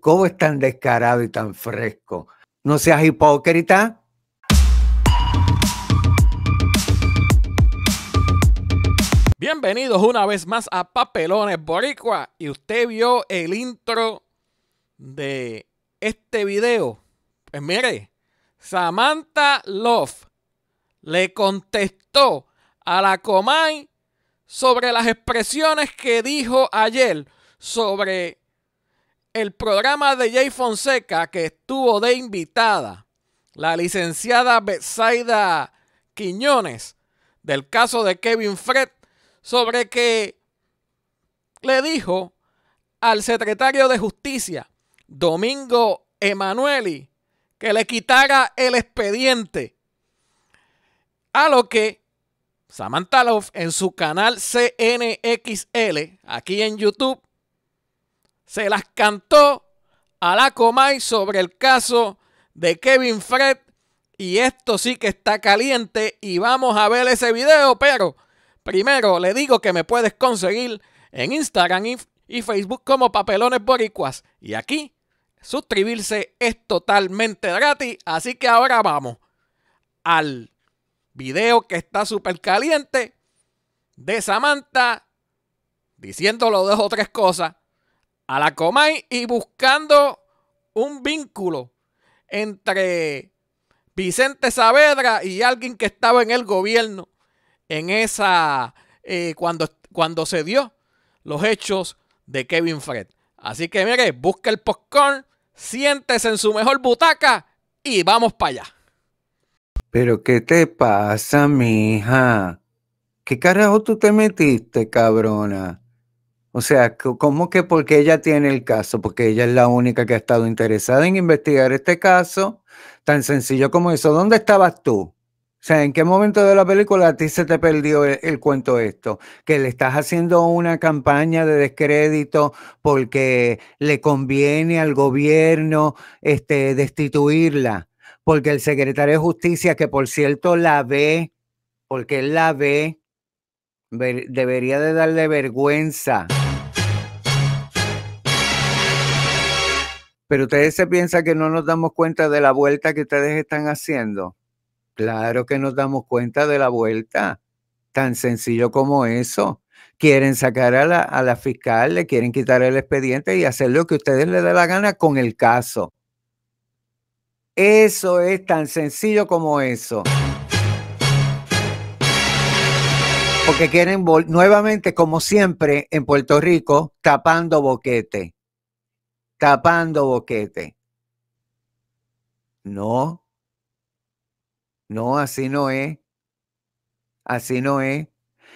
¿Cómo es tan descarado y tan fresco? No seas hipócrita. Bienvenidos una vez más a Papelones Boricua. Y usted vio el intro de este video. Pues mire, Samantha Love le contestó a la Comay sobre las expresiones que dijo ayer sobre el programa de Jay Fonseca que estuvo de invitada la licenciada Betsaida Quiñones del caso de Kevin Fred sobre que le dijo al secretario de Justicia, Domingo Emanueli, que le quitara el expediente. A lo que Samantha en su canal CNXL, aquí en YouTube, se las cantó a la Comay sobre el caso de Kevin Fred. Y esto sí que está caliente y vamos a ver ese video, pero primero le digo que me puedes conseguir en Instagram y, y Facebook como Papelones Boricuas. Y aquí suscribirse es totalmente gratis, así que ahora vamos al video que está súper caliente de Samantha diciéndolo dos o tres cosas a la Comay y buscando un vínculo entre Vicente Saavedra y alguien que estaba en el gobierno en esa eh, cuando, cuando se dio los hechos de Kevin Fred. Así que mire, busca el popcorn, siéntese en su mejor butaca y vamos para allá. Pero ¿qué te pasa, mija? ¿Qué carajo tú te metiste, cabrona? O sea, ¿cómo que porque ella tiene el caso? Porque ella es la única que ha estado interesada en investigar este caso, tan sencillo como eso. ¿Dónde estabas tú? O sea, ¿en qué momento de la película a ti se te perdió e, el, cuento esto? Que le estás haciendo una campaña de descrédito porque le conviene al gobierno este, destituirla, porque el secretario de justicia, que por cierto la ve, porque él la ve, debería de darle vergüenza. Pero ustedes se piensan que no nos damos cuenta de la vuelta que ustedes están haciendo. Claro que nos damos cuenta de la vuelta. Tan sencillo como eso. Quieren sacar a la, fiscal, le quieren quitar el expediente y hacer lo que ustedes les dé la gana con el caso. Eso es tan sencillo como eso. Porque quieren nuevamente, como siempre, en Puerto Rico, tapando boquete tapando boquete. No, no, así no es. Así no es.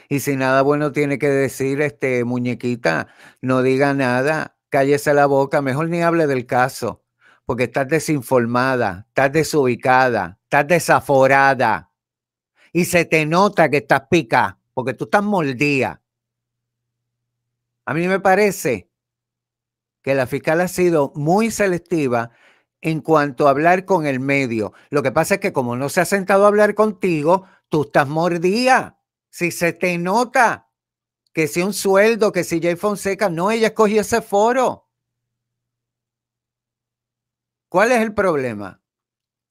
Y si nada bueno tiene que decir, este muñequita, no diga nada, cállese la boca, mejor ni hable del caso, porque estás desinformada, estás desubicada, estás desaforada. Y se te nota que estás pica, porque tú estás moldía. A mí me parece que la fiscal ha sido muy selectiva en cuanto a hablar con el medio. Lo que pasa es que como no se ha sentado a hablar contigo, tú estás mordida. Si se te nota que si un sueldo, que si Jay Fonseca, no, ella escogió ese foro. ¿Cuál es el problema?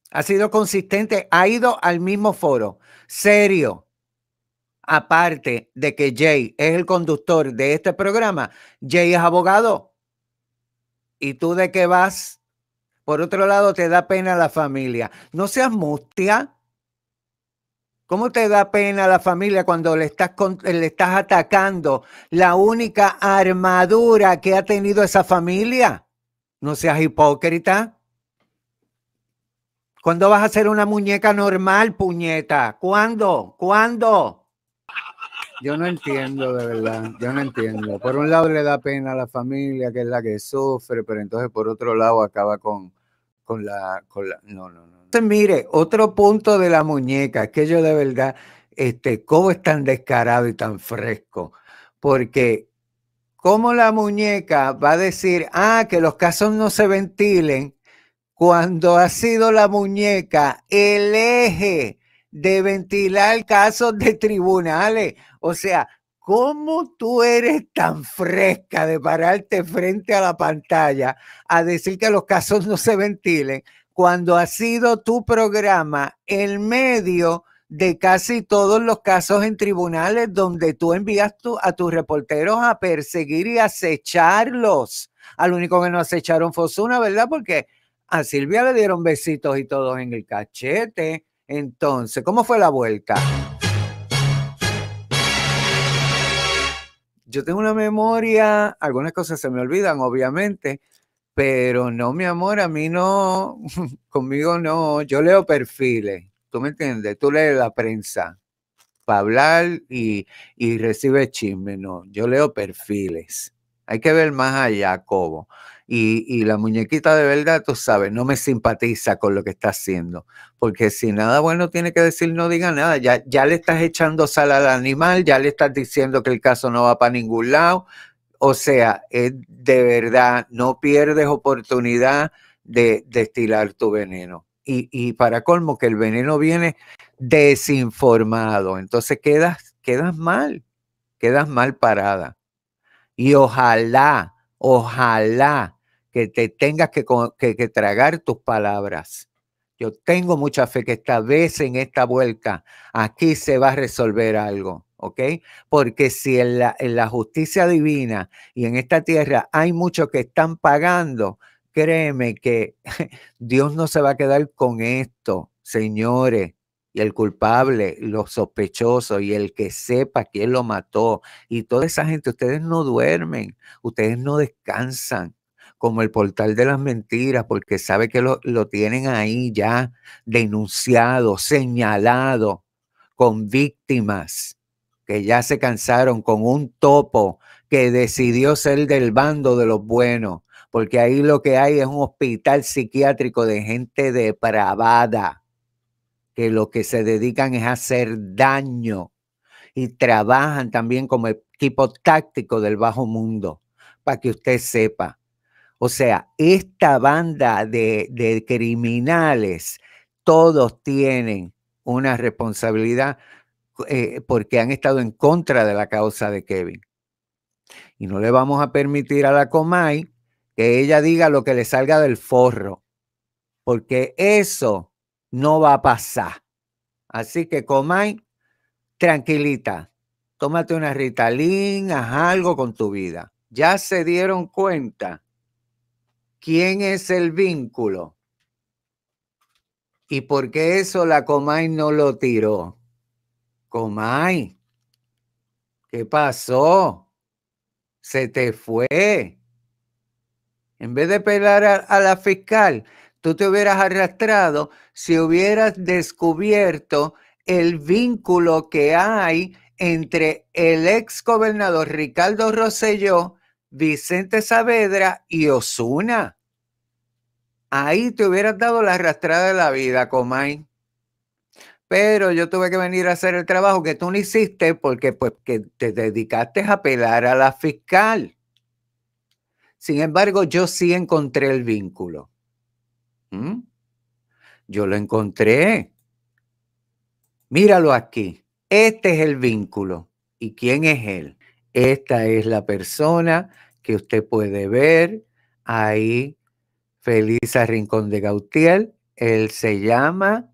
Ha sido consistente, ha ido al mismo foro, serio. Aparte de que Jay es el conductor de este programa, Jay es abogado. ¿Y tú de qué vas? Por otro lado, te da pena la familia. No seas mustia. ¿Cómo te da pena la familia cuando le estás, le estás atacando la única armadura que ha tenido esa familia? No seas hipócrita. ¿Cuándo vas a ser una muñeca normal, puñeta? ¿Cuándo? ¿Cuándo? yo no entiendo, de verdad, yo no entiendo. Por un lado le da pena a la familia, que es la que sufre, pero entonces por otro lado acaba con, con, la, No, no, no. Entonces, mire, otro punto de la muñeca, es que yo de verdad, este, ¿cómo es tan descarado y tan fresco? Porque ¿cómo la muñeca va a decir, ah, que los casos no se ventilen cuando ha sido la muñeca el eje de ventilar casos de tribunales. O sea, ¿cómo tú eres tan fresca de pararte frente a la pantalla a decir que los casos no se ventilen cuando ha sido tu programa el medio de casi todos los casos en tribunales donde tú envías a tus reporteros a perseguir y acecharlos? Al único que no acecharon fue una, ¿verdad? Porque a Silvia le dieron besitos y todos en el cachete entonces, ¿cómo fue la vuelta? Yo tengo una memoria, algunas cosas se me olvidan, obviamente, pero no, mi amor, a mí no, conmigo no, yo leo perfiles, tú me entiendes, tú lees la prensa para hablar y, y recibes chisme, no, yo leo perfiles. Hay que ver más allá, Cobo. Y, y, la muñequita de verdad, tú sabes, no me simpatiza con lo que está haciendo. Porque si nada bueno tiene que decir, no diga nada. Ya, ya le estás echando sal al animal, ya le estás diciendo que el caso no va para ningún lado. O sea, de verdad, no pierdes oportunidad de destilar tu veneno. Y, y, para colmo, que el veneno viene desinformado. Entonces quedas, quedas mal, quedas mal parada. Y ojalá, ojalá que te tengas que, tragar tus palabras. Yo tengo mucha fe que esta vez en esta vuelta aquí se va a resolver algo, ¿ok? Porque si en la, en la justicia divina y en esta tierra hay muchos que están pagando, créeme que Dios no se va a quedar con esto, señores y el culpable, los sospechosos y el que sepa quién lo mató y toda esa gente, ustedes no duermen, ustedes no descansan como el portal de las mentiras, porque sabe que lo, lo tienen ahí ya denunciado, señalado, con víctimas que ya se cansaron, con un topo que decidió ser del bando de los buenos, porque ahí lo que hay es un hospital psiquiátrico de gente depravada que lo que se dedican es a hacer daño y trabajan también como equipo táctico del bajo mundo, para que usted sepa. O sea, esta banda de, criminales, todos tienen una responsabilidad eh, porque han estado en contra de la causa de Kevin. Y no le vamos a permitir a la Comay que ella diga lo que le salga del forro, porque eso no va a pasar. Así que Comay... tranquilita. Tómate una ritalina... haz algo con tu vida. Ya se dieron cuenta quién es el vínculo y por qué eso la Comay no lo tiró. Comay, ¿qué pasó? Se te fue. En vez de pelar a la fiscal, tú te hubieras arrastrado si hubieras descubierto el vínculo que hay entre el ex gobernador Ricardo Rosselló, Vicente Saavedra y Osuna. Ahí te hubieras dado la arrastrada de la vida, Comay. Pero yo tuve que venir a hacer el trabajo que tú no hiciste porque pues, que te dedicaste a apelar a la fiscal. Sin embargo, yo sí encontré el vínculo. Yo lo encontré. Míralo aquí. Este es el vínculo. ¿Y quién es él? Esta es la persona que usted puede ver ahí, Felisa Rincón de Gautiel. Él se llama,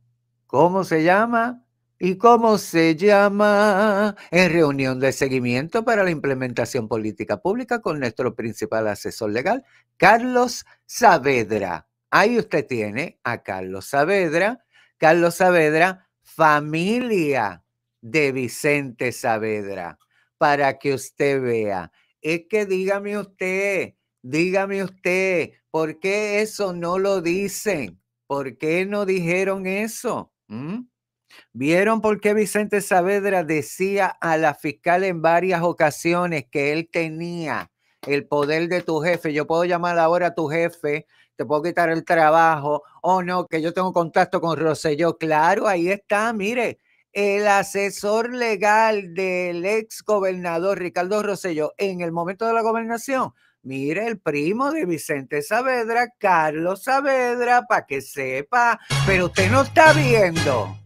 ¿cómo se llama? ¿Y cómo se llama? En reunión de seguimiento para la implementación política pública con nuestro principal asesor legal, Carlos Saavedra. Ahí usted tiene a Carlos Saavedra. Carlos Saavedra, familia de Vicente Saavedra, para que usted vea. Es que dígame usted, dígame usted, ¿por qué eso no lo dicen? ¿Por qué no dijeron eso? ¿Mm? ¿Vieron por qué Vicente Saavedra decía a la fiscal en varias ocasiones que él tenía el poder de tu jefe? Yo puedo llamar ahora a tu jefe, te puedo quitar el trabajo, oh no, que yo tengo contacto con Rosselló. Claro, ahí está, mire, el asesor legal del ex gobernador Ricardo Rosselló en el momento de la gobernación. Mire, el primo de Vicente Saavedra, Carlos Saavedra, para que sepa, pero usted no está viendo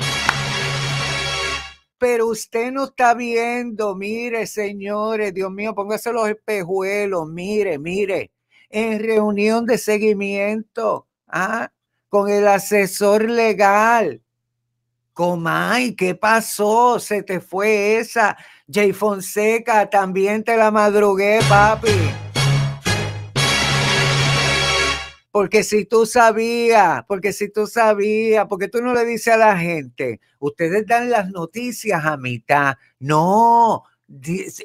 pero usted no está viendo, mire, señores, Dios mío, póngase los espejuelos, mire, mire en reunión de seguimiento ah, con el asesor legal. Comay, ¿qué pasó? Se te fue esa. Jay Fonseca, también te la madrugué, papi. Porque si tú sabías, porque si tú sabías, porque tú no le dices a la gente, ustedes dan las noticias a mitad. No,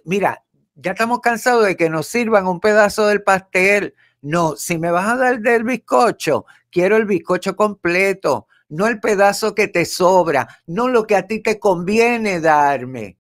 mira, ya estamos cansados de que nos sirvan un pedazo del pastel. No, si me vas a dar del bizcocho, quiero el bizcocho completo, no el pedazo que te sobra, no lo que a ti te conviene darme.